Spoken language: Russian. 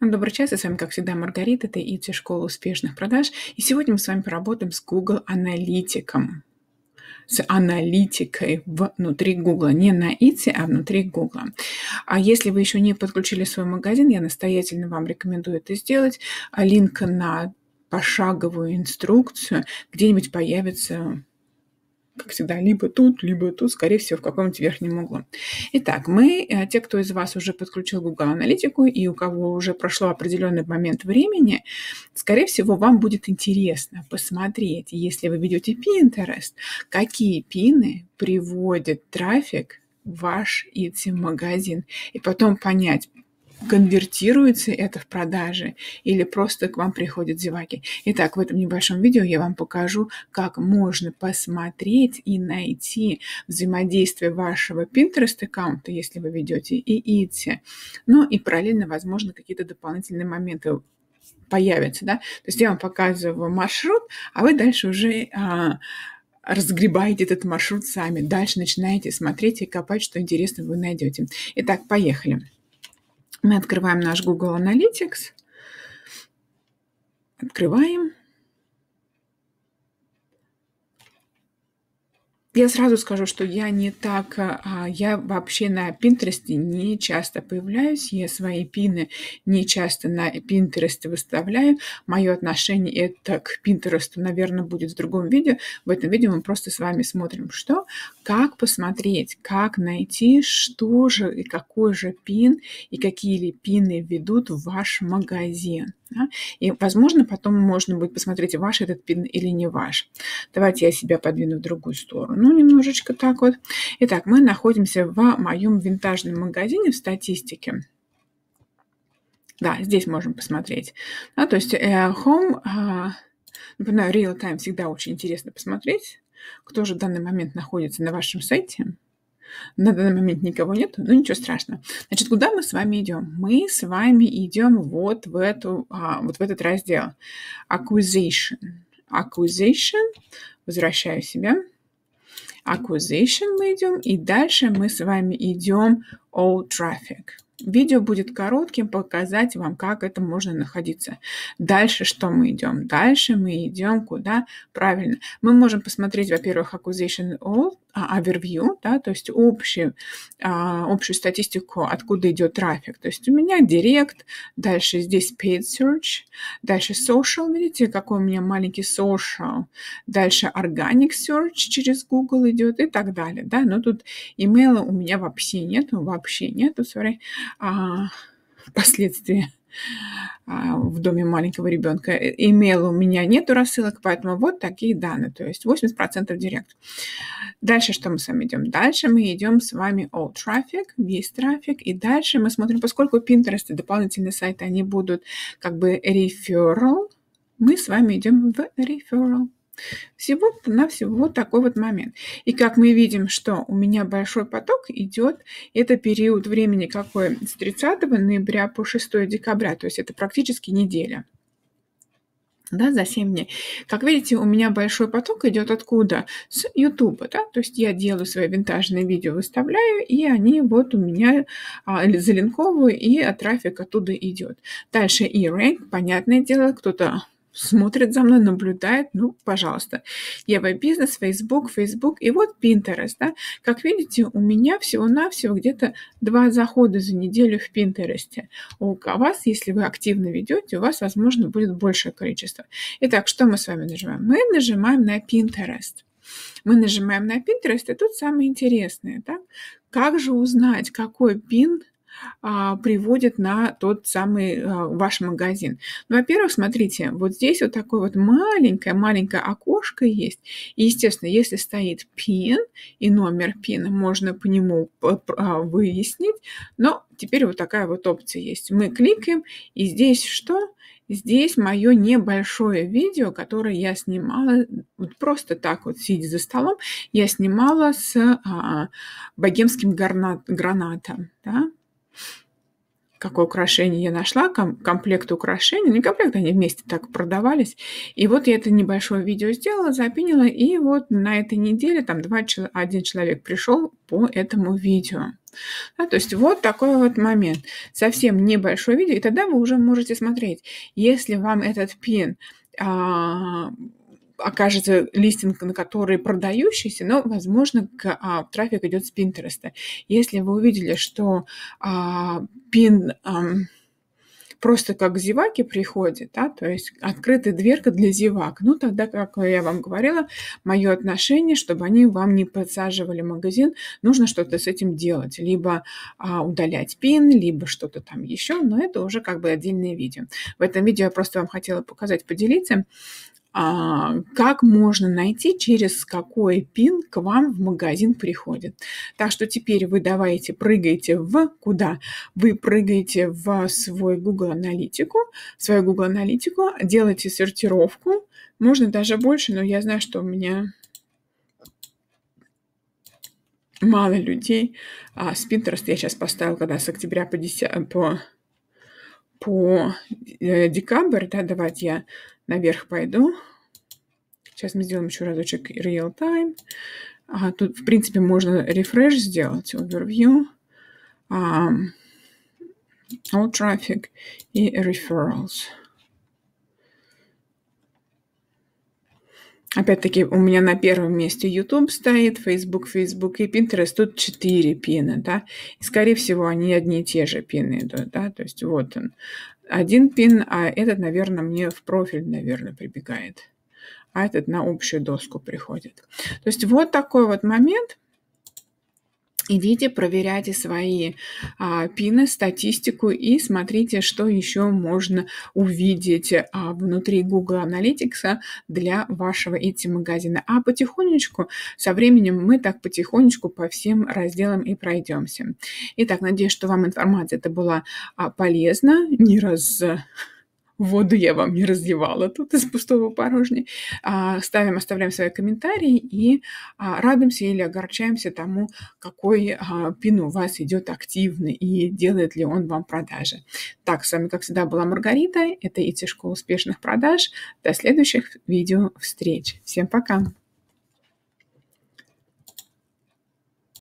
Добрый час, и с вами, как всегда, Маргарита, это ИТИ Школа успешных продаж. И сегодня мы с вами поработаем с Google Аналитиком, с аналитикой внутри Google, не на ИТИ, а внутри Google. А если вы еще не подключили свой магазин, я настоятельно вам рекомендую это сделать. Линк на пошаговую инструкцию где-нибудь появится как всегда, либо тут, либо тут, скорее всего, в каком-нибудь верхнем углу. Итак, мы, э, те, кто из вас уже подключил Google Аналитику и у кого уже прошло определенный момент времени, скорее всего, вам будет интересно посмотреть, если вы ведете Pinterest, какие пины приводят трафик в ваш идти магазин и потом понять, конвертируется это в продажи или просто к вам приходят зеваки. Итак, в этом небольшом видео я вам покажу, как можно посмотреть и найти взаимодействие вашего Pinterest аккаунта, если вы ведете и идти. Ну и параллельно, возможно, какие-то дополнительные моменты появятся, да. То есть я вам показываю маршрут, а вы дальше уже а, разгребаете этот маршрут сами. Дальше начинаете смотреть и копать, что интересно вы найдете. Итак, поехали. Мы открываем наш Google Analytics. Открываем. Я сразу скажу, что я не так, а, я вообще на Пинтересте не часто появляюсь, я свои пины не часто на Пинтересте выставляю. Мое отношение это к Пинтересту, наверное, будет в другом видео. В этом видео мы просто с вами смотрим, что, как посмотреть, как найти, что же и какой же пин и какие ли пины ведут в ваш магазин. Да? И, возможно, потом можно будет посмотреть, ваш этот пин или не ваш. Давайте я себя подвину в другую сторону. Ну, немножечко так вот. Итак, мы находимся в моем винтажном магазине в статистике. Да, здесь можем посмотреть. Да, то есть э, Home, э, напоминаю, Real Time всегда очень интересно посмотреть, кто же в данный момент находится на вашем сайте. На данный момент никого нет, но ничего страшного. Значит, куда мы с вами идем? Мы с вами идем вот в, эту, а, вот в этот раздел. Acquisition. Acquisition. Возвращаю себя. Acquisition мы идем. И дальше мы с вами идем All Traffic. Видео будет коротким, показать вам, как это можно находиться. Дальше что мы идем? Дальше мы идем куда? Правильно. Мы можем посмотреть, во-первых, acquisition all, а, overview, да, то есть общую, а, общую статистику, откуда идет трафик. То есть у меня директ, дальше здесь paid search, дальше social, видите, какой у меня маленький social, дальше organic search через Google идет и так далее, да, но тут имейла у меня вообще нету, вообще нету, sorry, а впоследствии а, в доме маленького ребенка. Э, Имейла у меня нету рассылок, поэтому вот такие данные, то есть 80% директ. Дальше что мы с вами идем? Дальше мы идем с вами all traffic, весь трафик, и дальше мы смотрим, поскольку Pinterest и дополнительные сайты, они будут как бы referral, мы с вами идем в referral всего на всего вот такой вот момент. И как мы видим, что у меня большой поток идет, это период времени какой? С 30 ноября по 6 декабря, то есть это практически неделя да, за 7 дней. Как видите, у меня большой поток идет откуда? С YouTube, да, то есть я делаю свои винтажные видео, выставляю, и они вот у меня а, залинковываю, и а, трафик оттуда идет. Дальше и e rank, понятное дело, кто-то смотрит за мной, наблюдает, ну, пожалуйста. Ева Бизнес, Facebook, Facebook и вот Pinterest, да. Как видите, у меня всего-навсего где-то два захода за неделю в Pinterest. У а вас, если вы активно ведете, у вас, возможно, будет большее количество. Итак, что мы с вами нажимаем? Мы нажимаем на Pinterest. Мы нажимаем на Pinterest, и тут самое интересное, да? Как же узнать, какой пин а, приводит на тот самый а, ваш магазин. Ну, во-первых, смотрите, вот здесь вот такое вот маленькое-маленькое окошко есть. И, естественно, если стоит пин и номер пина, можно по нему а, выяснить. Но теперь вот такая вот опция есть. Мы кликаем, и здесь что? Здесь мое небольшое видео, которое я снимала вот просто так вот, сидя за столом, я снимала с а, богемским гранат, гранатом. Да? какое украшение я нашла, ком- комплект украшений, ну, не комплект, они вместе так продавались. И вот я это небольшое видео сделала, запинила, и вот на этой неделе там два, один человек пришел по этому видео. Да, то есть вот такой вот момент. Совсем небольшое видео, и тогда вы уже можете смотреть. Если вам этот пин а, окажется листинг, на который продающийся, но, возможно, к, а, трафик идет с Пинтереста. Если вы увидели, что а, пин... А, просто как зеваки приходит, да, то есть открытая дверка для зевак. Ну, тогда, как я вам говорила, мое отношение, чтобы они вам не подсаживали магазин, нужно что-то с этим делать. Либо а, удалять пин, либо что-то там еще, но это уже как бы отдельное видео. В этом видео я просто вам хотела показать, поделиться, а, как можно найти, через какой пин к вам в магазин приходит. Так что теперь вы давайте прыгаете в куда? Вы прыгаете в свой Google аналитику, в свою Google аналитику, делаете сортировку, можно даже больше, но я знаю, что у меня мало людей. А с Pinterest я сейчас поставила, когда с октября по, 10, по, по э, декабрь, да, давайте я наверх пойду. Сейчас мы сделаем еще разочек real time. А, тут, в принципе, можно рефреш сделать, overview, um, all traffic и referrals. Опять-таки у меня на первом месте YouTube стоит, Facebook, Facebook и Pinterest. Тут четыре пина, да. И, скорее всего, они одни и те же пины идут, да. То есть вот он. Один пин, а этот, наверное, мне в профиль, наверное, прибегает. А этот на общую доску приходит. То есть вот такой вот момент – Идите, проверяйте свои а, пины, статистику и смотрите, что еще можно увидеть а, внутри Google Analytics а, для вашего IT-магазина. А потихонечку, со временем мы так потихонечку по всем разделам и пройдемся. Итак, надеюсь, что вам информация эта была а, полезна, не раз воду я вам не разливала тут из пустого порожней. А, ставим, оставляем свои комментарии и а, радуемся или огорчаемся тому, какой а, пин у вас идет активный и делает ли он вам продажи. Так, с вами, как всегда, была Маргарита. Это ИТ-школа успешных продаж. До следующих видео встреч. Всем пока!